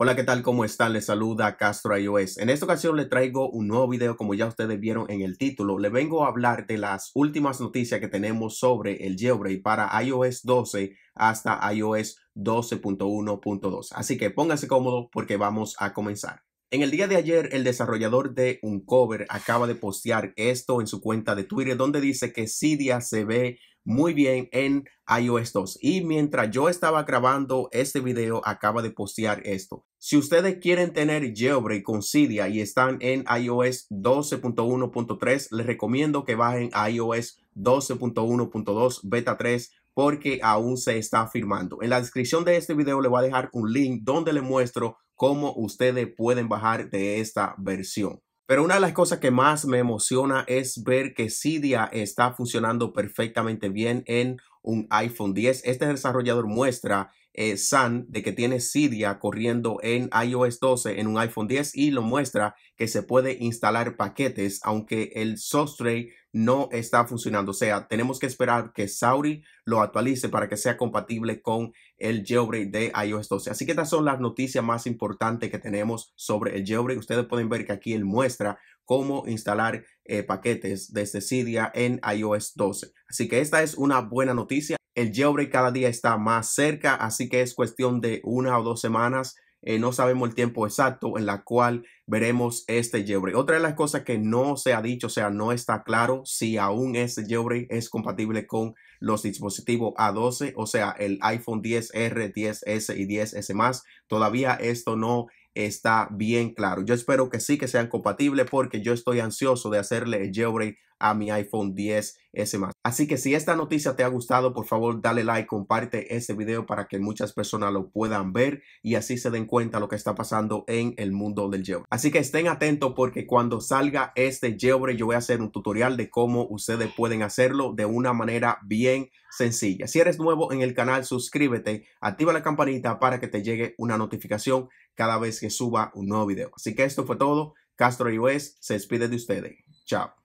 Hola, ¿qué tal? ¿Cómo están? Les saluda Castro iOS. En esta ocasión les traigo un nuevo video, como ya ustedes vieron en el título. Le vengo a hablar de las últimas noticias que tenemos sobre el jailbreak para iOS 12 hasta iOS 12.1.2. Así que pónganse cómodo porque vamos a comenzar. En el día de ayer, el desarrollador de Uncover acaba de postear esto en su cuenta de Twitter, donde dice que Cydia se ve muy bien en iOS 2. Y mientras yo estaba grabando este video, acaba de postear esto. Si ustedes quieren tener Jailbreak con Cydia y están en iOS 12.1.3, les recomiendo que bajen a iOS 12.1.2 beta 3 porque aún se está firmando. En la descripción de este video le voy a dejar un link donde les muestro cómo ustedes pueden bajar de esta versión. Pero una de las cosas que más me emociona es ver que Cydia está funcionando perfectamente bien en un iPhone 10. Este desarrollador muestra eh, San de que tiene Cydia corriendo en iOS 12 en un iPhone 10 y lo muestra que se puede instalar paquetes aunque el software no está funcionando. O sea, tenemos que esperar que Sauri lo actualice para que sea compatible con el jailbreak de iOS 12. Así que estas son las noticias más importantes que tenemos sobre el jailbreak. Ustedes pueden ver que aquí él muestra cómo instalar eh, paquetes desde Cecilia en iOS 12. Así que esta es una buena noticia. El jailbreak cada día está más cerca, así que es cuestión de una o dos semanas. Eh, no sabemos el tiempo exacto en la cual veremos este jailbreak. Otra de las cosas que no se ha dicho, o sea, no está claro si aún este jailbreak es compatible con los dispositivos A12, o sea, el iPhone 10R, 10S y 10S Todavía esto no está bien claro. Yo espero que sí, que sean compatibles porque yo estoy ansioso de hacerle el jailbreak a mi iPhone 10S más. Así que si esta noticia te ha gustado, por favor dale like, comparte este video para que muchas personas lo puedan ver y así se den cuenta lo que está pasando en el mundo del jailbreak. Así que estén atentos porque cuando salga este jailbreak yo voy a hacer un tutorial de cómo ustedes pueden hacerlo de una manera bien sencilla. Si eres nuevo en el canal, suscríbete, activa la campanita para que te llegue una notificación cada vez que suba un nuevo video. Así que esto fue todo. Castro iOS se despide de ustedes. Chao.